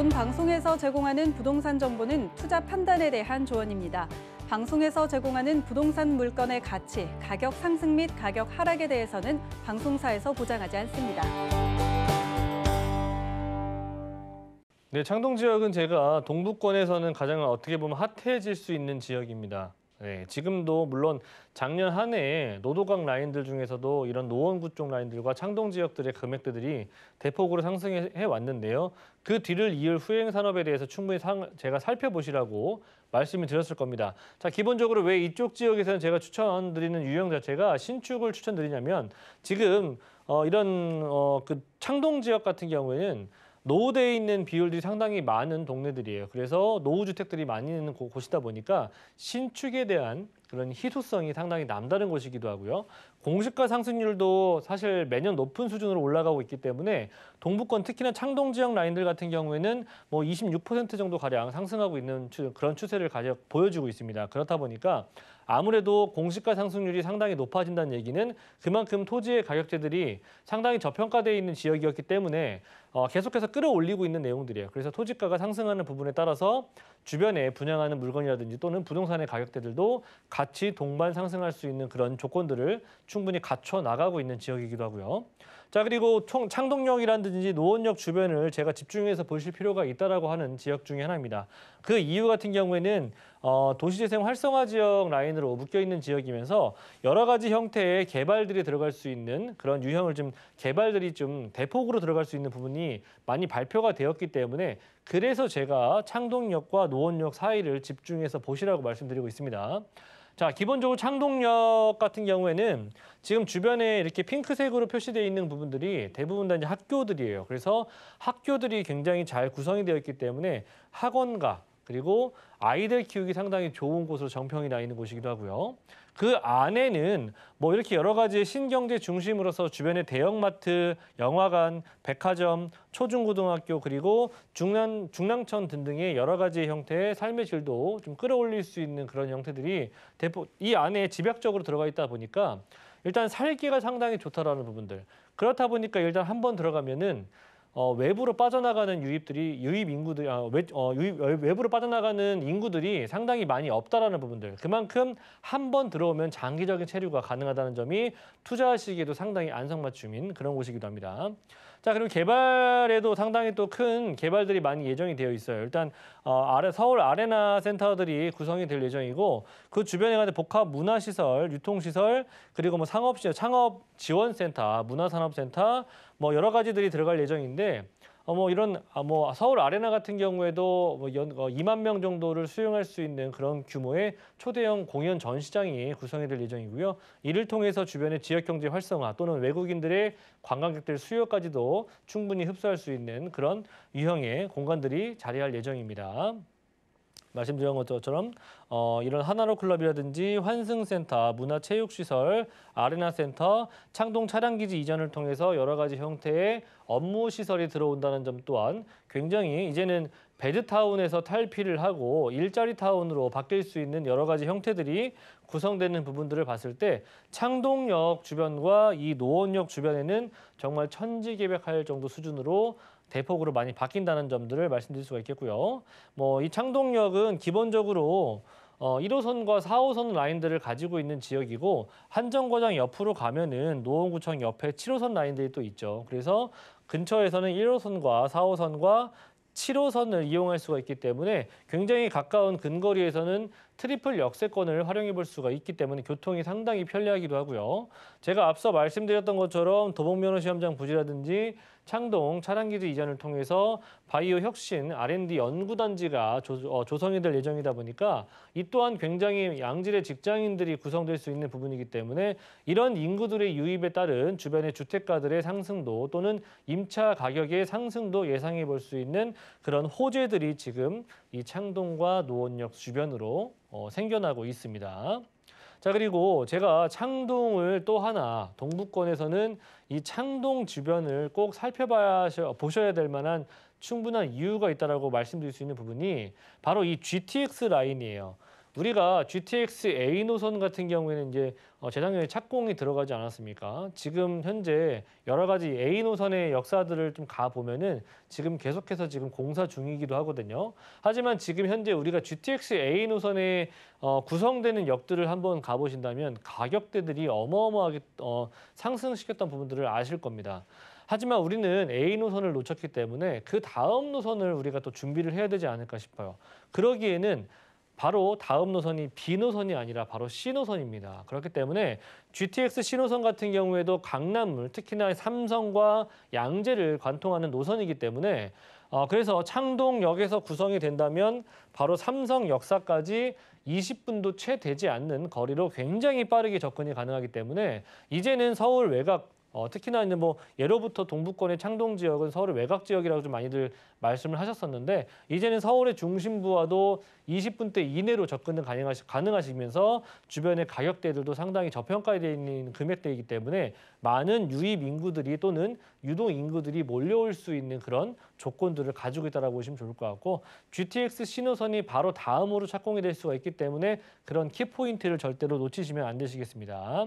본 방송에서 제공하는 부동산 정보는 투자 판단에 대한 조언입니다. 방송에서 제공하는 부동산 물건의 가치, 가격 상승 및 가격 하락에 대해서는 방송사에서 보장하지 않습니다. 네, 창동 지역은 제가 동북권에서는 가장 어떻게 보면 핫해질 수 있는 지역입니다. 네, 지금도 물론 작년 한 해에 노도강 라인들 중에서도 이런 노원구 쪽 라인들과 창동 지역들의 금액대들이 대폭으로 상승해 왔는데요. 그 뒤를 이을 후행 산업에 대해서 충분히 상, 제가 살펴보시라고 말씀을 드렸을 겁니다. 자, 기본적으로 왜 이쪽 지역에서는 제가 추천드리는 유형 자체가 신축을 추천드리냐면 지금 어, 이런 어, 그 창동 지역 같은 경우에는 노후되어 있는 비율들이 상당히 많은 동네들이에요. 그래서 노후주택들이 많이 있는 곳이다 보니까 신축에 대한 그런 희소성이 상당히 남다른 것이기도 하고요. 공시가 상승률도 사실 매년 높은 수준으로 올라가고 있기 때문에 동북권 특히나 창동 지역 라인들 같은 경우에는 뭐 26% 정도 가량 상승하고 있는 그런 추세를 가져 보여주고 있습니다. 그렇다 보니까 아무래도 공시가 상승률이 상당히 높아진다는 얘기는 그만큼 토지의 가격대들이 상당히 저평가되어 있는 지역이었기 때문에 어, 계속해서 끌어올리고 있는 내용들이에요. 그래서 토지가가 상승하는 부분에 따라서 주변에 분양하는 물건이라든지 또는 부동산의 가격대들도 가 같이 동반 상승할 수 있는 그런 조건들을 충분히 갖춰 나가고 있는 지역이기도 하고요. 자 그리고 총 창동역이라든지 노원역 주변을 제가 집중해서 보실 필요가 있다라고 하는 지역 중에 하나입니다. 그 이유 같은 경우에는 어, 도시재생 활성화 지역 라인으로 묶여 있는 지역이면서 여러 가지 형태의 개발들이 들어갈 수 있는 그런 유형을 좀 개발들이 좀 대폭으로 들어갈 수 있는 부분이 많이 발표가 되었기 때문에 그래서 제가 창동역과 노원역 사이를 집중해서 보시라고 말씀드리고 있습니다. 자, 기본적으로 창동역 같은 경우에는 지금 주변에 이렇게 핑크색으로 표시되어 있는 부분들이 대부분 다 이제 학교들이에요. 그래서 학교들이 굉장히 잘 구성이 되어 있기 때문에 학원과 그리고 아이들 키우기 상당히 좋은 곳으로 정평이 나 있는 곳이기도 하고요. 그 안에는 뭐 이렇게 여러 가지 신경제 중심으로서 주변에 대형마트, 영화관, 백화점, 초중고등학교 그리고 중남 중랑천 등등의 여러 가지 형태의 삶의 질도 좀 끌어올릴 수 있는 그런 형태들이 대포 이 안에 집약적으로 들어가 있다 보니까 일단 살기가 상당히 좋다라는 부분들 그렇다 보니까 일단 한 번 들어가면은 어, 외부로 빠져나가는 유입들이 유입 인구들 아, 외, 어, 유입, 어, 외부로 빠져나가는 인구들이 상당히 많이 없다라는 부분들 그만큼 한 번 들어오면 장기적인 체류가 가능하다는 점이 투자하시기에도 상당히 안성맞춤인 그런 곳이기도 합니다. 자, 그리고 개발에도 상당히 또 큰 개발들이 많이 예정이 되어 있어요. 일단 어, 아래 서울 아레나 센터들이 구성이 될 예정이고 그 주변에 가는 복합 문화시설, 유통시설, 그리고 뭐 상업시설, 창업 지원센터, 문화산업센터 뭐 여러 가지들이 들어갈 예정인데 어뭐 이런 아, 뭐 서울 아레나 같은 경우에도 뭐 연, 어, 2만 명 정도를 수용할 수 있는 그런 규모의 초대형 공연 전시장이 구성이 될 예정이고요. 이를 통해서 주변의 지역 경제 활성화 또는 외국인들의 관광객들 수요까지도 충분히 흡수할 수 있는 그런 유형의 공간들이 자리할 예정입니다. 말씀드린 것처럼 어, 이런 하나로 클럽이라든지 환승센터, 문화체육시설, 아레나센터, 창동 차량기지 이전을 통해서 여러 가지 형태의 업무 시설이 들어온다는 점 또한 굉장히 이제는 베드타운에서 탈피를 하고 일자리 타운으로 바뀔 수 있는 여러 가지 형태들이 구성되는 부분들을 봤을 때 창동역 주변과 이 노원역 주변에는 정말 천지개벽할 정도 수준으로 대폭으로 많이 바뀐다는 점들을 말씀드릴 수가 있겠고요. 뭐 이 창동역은 기본적으로 어, 1호선과 4호선 라인들을 가지고 있는 지역이고 한정거장 옆으로 가면은 노원구청 옆에 7호선 라인들이 또 있죠. 그래서 근처에서는 1호선과 4호선과 7호선을 이용할 수가 있기 때문에 굉장히 가까운 근거리에서는 트리플 역세권을 활용해 볼 수가 있기 때문에 교통이 상당히 편리하기도 하고요. 제가 앞서 말씀드렸던 것처럼 도봉면허 시험장 부지라든지 창동 차량기지 이전을 통해서 바이오 혁신 R&D 연구단지가 조, 어, 성이될 예정이다 보니까 이 또한 굉장히 양질의 직장인들이 구성될 수 있는 부분이기 때문에 이런 인구들의 유입에 따른 주변의 주택가들의 상승도 또는 임차 가격의 상승도 예상해 볼 수 있는 그런 호재들이 지금 이 창동과 노원역 주변으로 어, 생겨나고 있습니다. 자 그리고 제가 창동을 또 하나 동부권에서는 이 창동 주변을 꼭 살펴봐야 보셔야 될 만한 충분한 이유가 있다라고 말씀드릴 수 있는 부분이 바로 이 GTX 라인이에요. 우리가 GTX A 노선 같은 경우에는 이제 어, 재작년에 착공이 들어가지 않았습니까? 지금 현재 여러 가지 A 노선의 역사들을 좀 가 보면은 지금 계속해서 지금 공사 중이기도 하거든요. 하지만 지금 현재 우리가 GTX A 노선에 어, 구성되는 역들을 한번 가보신다면 가격대들이 어마어마하게 어, 상승시켰던 부분들을 아실 겁니다. 하지만 우리는 A 노선을 놓쳤기 때문에 그 다음 노선을 우리가 또 준비를 해야 되지 않을까 싶어요. 그러기에는 바로 다음 노선이 B 노선이 아니라 바로 C 노선입니다. 그렇기 때문에 GTX C 노선 같은 경우에도 강남을 특히나 삼성과 양재를 관통하는 노선이기 때문에 어, 그래서 창동역에서 구성이 된다면 바로 삼성역사까지 20분도 채 되지 않는 거리로 굉장히 빠르게 접근이 가능하기 때문에 이제는 서울 외곽 어, 특히나 이제 뭐 예로부터 동북권의 창동 지역은 서울의 외곽 지역이라고 좀 많이들 말씀을 하셨었는데 이제는 서울의 중심부와도 20분대 이내로 접근을 가능하시, 가능하시면서 주변의 가격대들도 상당히 저평가되어 있는 금액대이기 때문에 많은 유입 인구들이 또는 유동 인구들이 몰려올 수 있는 그런 조건들을 가지고 있다고 보시면 좋을 것 같고 GTX 신호선이 바로 다음으로 착공이 될 수가 있기 때문에 그런 키포인트를 절대로 놓치시면 안 되시겠습니다.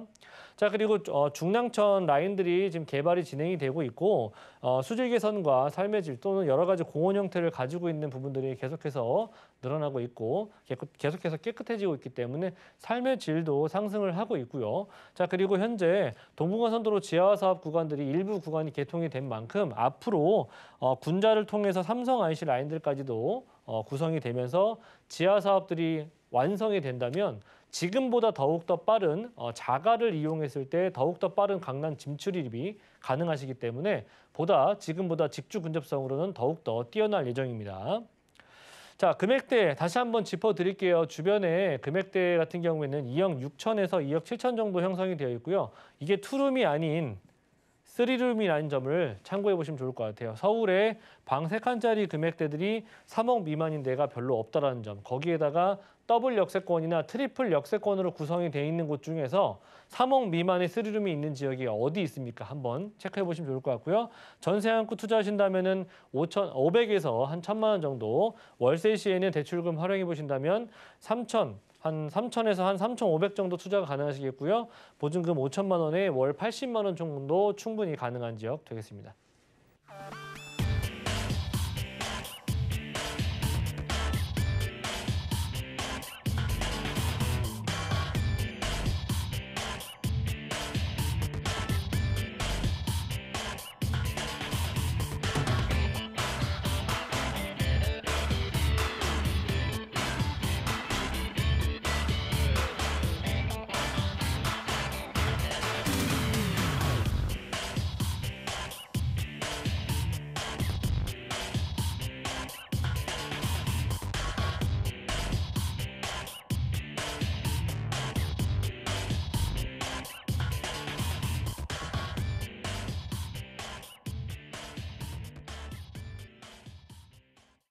자 그리고 어, 중랑천 라인들이 지금 개발이 진행이 되고 있고 어, 수질 개선과 삶의 질 또는 여러 가지 공원 형태를 가지고 있는 부분들이 계속해서 늘어나고 있고 계속해서 깨끗해지고 있기 때문에 삶의 질도 상승을 하고 있고요. 자 그리고 현재 동부간선도로 지하 사업 구간들이 일부 구간이 개통이 된 만큼 앞으로 어, 군자를 통해서 삼성 IC 라인들까지도 어, 구성이 되면서 지하 사업들이 완성이 된다면 지금보다 더욱더 빠른 어, 자가를 이용했을 때 더욱더 빠른 강남 진출입이 가능하시기 때문에 보다 지금보다 직주 근접성으로는 더욱더 뛰어날 예정입니다. 자, 금액대 다시 한번 짚어드릴게요. 주변에 금액대 같은 경우에는 2억 6천에서 2억 7천 정도 형성이 되어 있고요. 이게 투룸이 아닌 쓰리룸이라는 점을 참고해 보시면 좋을 것 같아요. 서울에 방 세칸짜리 금액대들이 3억 미만인 데가 별로 없다라는 점. 거기에다가 더블 역세권이나 트리플 역세권으로 구성이 돼 있는 곳 중에서 3억 미만의 쓰리룸이 있는 지역이 어디 있습니까? 한번 체크해 보시면 좋을 것 같고요. 전세 한구 투자하신다면 은 5,500에서 한 1,000만 원 정도, 월세 시에는 대출금 활용해 보신다면 3천 한 3천에서 한 3,500 정도 투자가 가능하시겠고요. 보증금 5천만 원에 월 80만 원 정도 충분히 가능한 지역 되겠습니다.